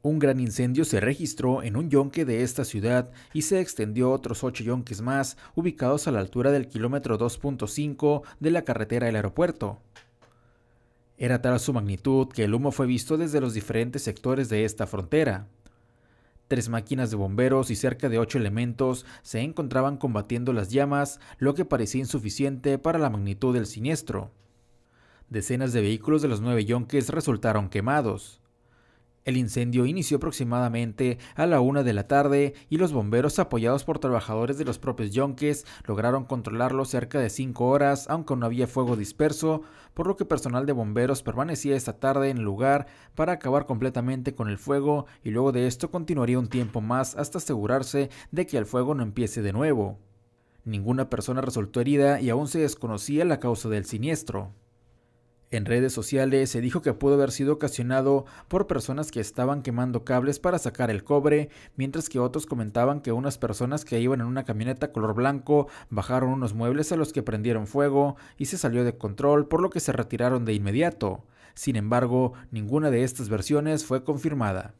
Un gran incendio se registró en un yonque de esta ciudad y se extendió otros ocho yonques más, ubicados a la altura del kilómetro 2.5 de la carretera del aeropuerto. Era tal su magnitud que el humo fue visto desde los diferentes sectores de esta frontera. Tres máquinas de bomberos y cerca de ocho elementos se encontraban combatiendo las llamas, lo que parecía insuficiente para la magnitud del siniestro. Decenas de vehículos de los nueve yonques resultaron quemados. El incendio inició aproximadamente a la una de la tarde y los bomberos, apoyados por trabajadores de los propios yonques, lograron controlarlo cerca de cinco horas, aunque no había fuego disperso, por lo que personal de bomberos permanecía esta tarde en el lugar para acabar completamente con el fuego y luego de esto continuaría un tiempo más hasta asegurarse de que el fuego no empiece de nuevo. Ninguna persona resultó herida y aún se desconocía la causa del siniestro. En redes sociales se dijo que pudo haber sido ocasionado por personas que estaban quemando cables para sacar el cobre, mientras que otros comentaban que unas personas que iban en una camioneta color blanco bajaron unos muebles a los que prendieron fuego y se salió de control, por lo que se retiraron de inmediato. Sin embargo, ninguna de estas versiones fue confirmada.